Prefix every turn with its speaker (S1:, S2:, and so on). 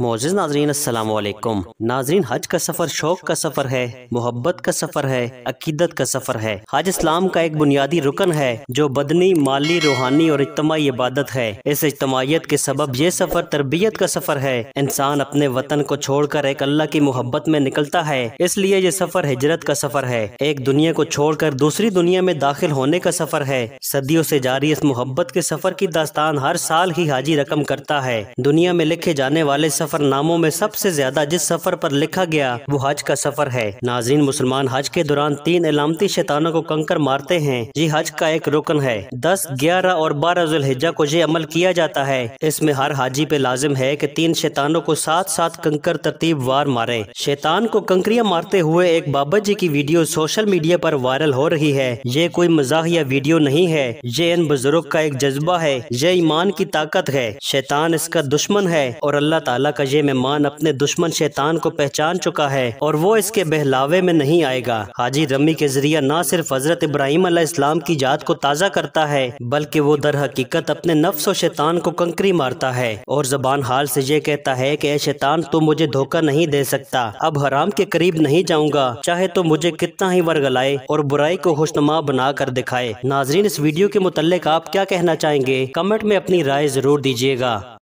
S1: मोजिज़ नाजरीन असलकुम नाजरीन हज का सफ़र शौक का सफ़र है मोहब्बत का सफ़र है अकीदत का सफ़र है हज इस्लाम का एक बुनियादी रुकन है जो बदनी माली रूहानी और इज्तमाही इबादत है इस इज्तमाहीत के सबब ये सफ़र तरबियत का सफ़र है इंसान अपने वतन को छोड़ कर एक अल्लाह की मोहब्बत में निकलता है इसलिए ये सफ़र हिजरत का सफ़र है एक दुनिया को छोड़ कर दूसरी दुनिया में दाखिल होने का सफ़र है सदियों से जारी इस मोहब्बत के सफ़र की दास्तान हर साल ही हाजी रकम करता है दुनिया में लिखे जाने वाले सफ़र सफर नामों में सबसे ज्यादा जिस सफर पर लिखा गया वो हज का सफर है नाजीन मुसलमान हज के दौरान तीन इलामती शैतानों को कंकर मारते हैं ये हज का एक रुकन है दस ग्यारह और बारह जुल्हिजा को ये अमल किया जाता है इसमें हर हाजी पे लाजिम है की तीन शैतानों को साथ साथ कंकर तरतीब वार मारे शैतान को कंकरियाँ मारते हुए एक बाबा जी की वीडियो सोशल मीडिया पर वायरल हो रही है ये कोई मजाक या वीडियो नहीं है ये इन बुजुर्ग का एक जज्बा है ये ईमान की ताकत है शैतान इसका दुश्मन है और अल्लाह ताला ये मेहमान अपने दुश्मन शैतान को पहचान चुका है और वो इसके बहलावे में नहीं आएगा हाजी रमी के जरिया न सिर्फ हजरत इब्राहिम इस्लाम की जात को ताज़ा करता है बल्कि वो दर हकीकत अपने नफ्स और शैतान को कंकरी मारता है और जबान हाल से ये कहता है कि शैतान तुम मुझे धोखा नहीं दे सकता अब हराम के करीब नहीं जाऊंगा चाहे तो मुझे कितना ही लाए और बुराई को खुशनुमा बना कर दिखाए नाजरीन इस वीडियो के मुतल आप क्या कहना चाहेंगे कमेंट में अपनी राय जरूर दीजिएगा